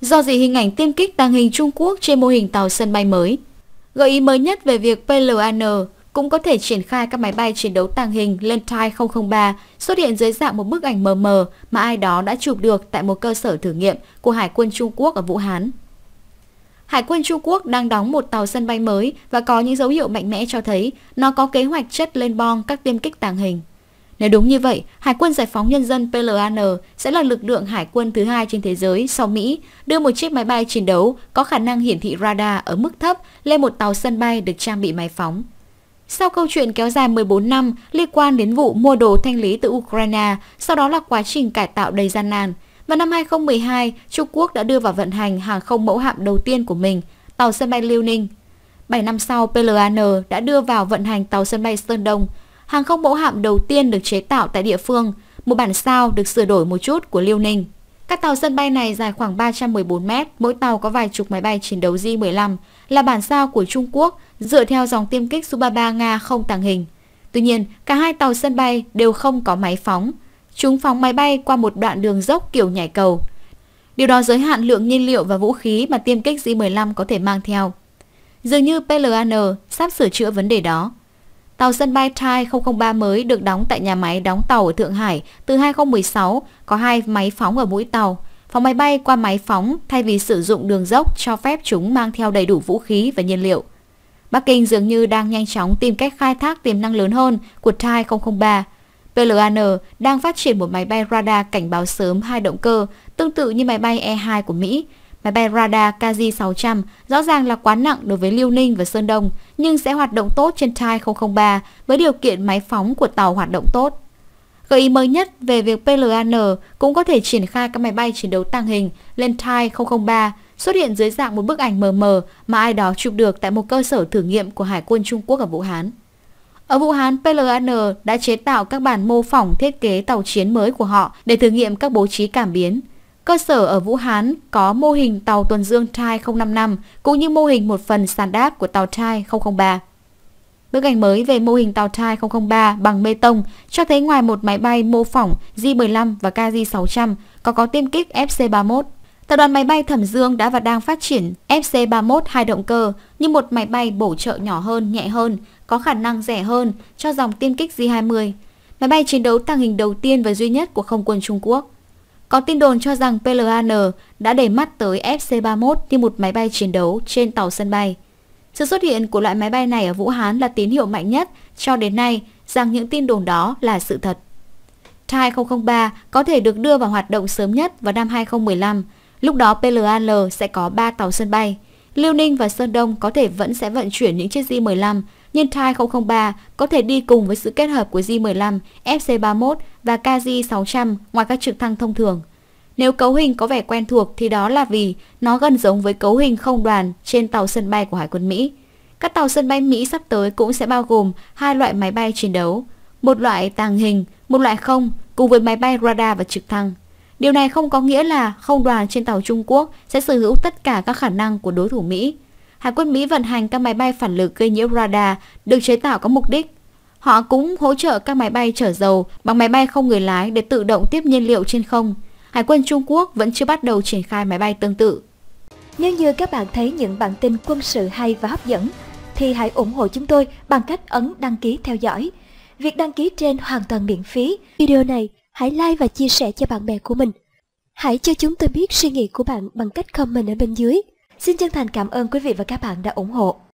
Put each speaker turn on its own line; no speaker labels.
Do gì hình ảnh tiêm kích tàng hình Trung Quốc trên mô hình tàu sân bay mới. Gợi ý mới nhất về việc PLAN cũng có thể triển khai các máy bay chiến đấu tàng hình lên Lentile 003 xuất hiện dưới dạng một bức ảnh mờ mờ mà ai đó đã chụp được tại một cơ sở thử nghiệm của Hải quân Trung Quốc ở Vũ Hán. Hải quân Trung Quốc đang đóng một tàu sân bay mới và có những dấu hiệu mạnh mẽ cho thấy nó có kế hoạch chất lên bom các tiêm kích tàng hình. Nếu đúng như vậy, Hải quân Giải phóng Nhân dân PLAN sẽ là lực lượng hải quân thứ hai trên thế giới sau Mỹ đưa một chiếc máy bay chiến đấu có khả năng hiển thị radar ở mức thấp lên một tàu sân bay được trang bị máy phóng. Sau câu chuyện kéo dài 14 năm liên quan đến vụ mua đồ thanh lý từ Ukraine, sau đó là quá trình cải tạo đầy gian nan, vào năm 2012, Trung Quốc đã đưa vào vận hành hàng không mẫu hạm đầu tiên của mình, tàu sân bay Liêu Ninh. 7 năm sau, PLAN đã đưa vào vận hành tàu sân bay Sơn Đông, hàng không mẫu hạm đầu tiên được chế tạo tại địa phương, một bản sao được sửa đổi một chút của Liêu Ninh. Các tàu sân bay này dài khoảng 314 mét, mỗi tàu có vài chục máy bay chiến đấu J-15, là bản sao của Trung Quốc dựa theo dòng tiêm kích Su-33 Nga không tàng hình. Tuy nhiên, cả hai tàu sân bay đều không có máy phóng. Chúng phóng máy bay qua một đoạn đường dốc kiểu nhảy cầu. Điều đó giới hạn lượng nhiên liệu và vũ khí mà tiêm kích J-15 có thể mang theo. Dường như PLAN sắp sửa chữa vấn đề đó. Tàu sân bay Thai 003 mới được đóng tại nhà máy đóng tàu ở Thượng Hải từ 2016, có hai máy phóng ở mũi tàu. Phóng máy bay qua máy phóng thay vì sử dụng đường dốc cho phép chúng mang theo đầy đủ vũ khí và nhiên liệu. Bắc Kinh dường như đang nhanh chóng tìm cách khai thác tiềm năng lớn hơn của Thai 003. PLAN đang phát triển một máy bay radar cảnh báo sớm hai động cơ, tương tự như máy bay E-2 của Mỹ, Máy bay radar KZ-600 rõ ràng là quá nặng đối với Liêu Ninh và Sơn Đông, nhưng sẽ hoạt động tốt trên tai 003 với điều kiện máy phóng của tàu hoạt động tốt. Gợi ý mới nhất về việc PLAN cũng có thể triển khai các máy bay chiến đấu tàng hình lên tai 003 xuất hiện dưới dạng một bức ảnh mờ mờ mà ai đó chụp được tại một cơ sở thử nghiệm của Hải quân Trung Quốc ở Vũ Hán. Ở Vũ Hán, PLAN đã chế tạo các bản mô phỏng thiết kế tàu chiến mới của họ để thử nghiệm các bố trí cảm biến – Cơ sở ở Vũ Hán có mô hình tàu tuần dương Thai 055 cũng như mô hình một phần sàn đáp của tàu Thai 003. Bức ảnh mới về mô hình tàu Thai 003 bằng bê tông cho thấy ngoài một máy bay mô phỏng J-15 và KJ-600 còn có tiêm kích FC-31. Tập đoàn máy bay Thẩm Dương đã và đang phát triển FC-31 hai động cơ như một máy bay bổ trợ nhỏ hơn, nhẹ hơn, có khả năng rẻ hơn cho dòng tiêm kích J-20, máy bay chiến đấu tăng hình đầu tiên và duy nhất của không quân Trung Quốc. Có tin đồn cho rằng PLAN đã để mắt tới FC-31 như một máy bay chiến đấu trên tàu sân bay. Sự xuất hiện của loại máy bay này ở Vũ Hán là tín hiệu mạnh nhất cho đến nay rằng những tin đồn đó là sự thật. Thai 2003 có thể được đưa vào hoạt động sớm nhất vào năm 2015. Lúc đó PLAL sẽ có 3 tàu sân bay. Liêu Ninh và Sơn Đông có thể vẫn sẽ vận chuyển những chiếc J-15 Nhân thai 003 có thể đi cùng với sự kết hợp của J15, FC31 và KZ600 ngoài các trực thăng thông thường. Nếu cấu hình có vẻ quen thuộc thì đó là vì nó gần giống với cấu hình không đoàn trên tàu sân bay của Hải quân Mỹ. Các tàu sân bay Mỹ sắp tới cũng sẽ bao gồm hai loại máy bay chiến đấu, một loại tàng hình, một loại không, cùng với máy bay radar và trực thăng. Điều này không có nghĩa là không đoàn trên tàu Trung Quốc sẽ sở hữu tất cả các khả năng của đối thủ Mỹ. Hải quân Mỹ vận hành các máy bay phản lực gây nhiễu radar được chế tạo có mục đích. Họ cũng hỗ trợ các máy bay chở dầu bằng máy bay không người lái để tự động tiếp nhiên liệu trên không. Hải quân Trung Quốc vẫn chưa bắt đầu triển khai máy bay tương tự. Nếu như các bạn thấy những bản tin quân sự hay và hấp dẫn, thì hãy ủng hộ chúng tôi bằng cách ấn đăng ký theo dõi. Việc đăng ký trên hoàn toàn miễn phí. Video này hãy like và chia sẻ cho bạn bè của mình. Hãy cho chúng tôi biết suy nghĩ của bạn bằng cách comment ở bên dưới. Xin chân thành cảm ơn quý vị và các bạn đã ủng hộ.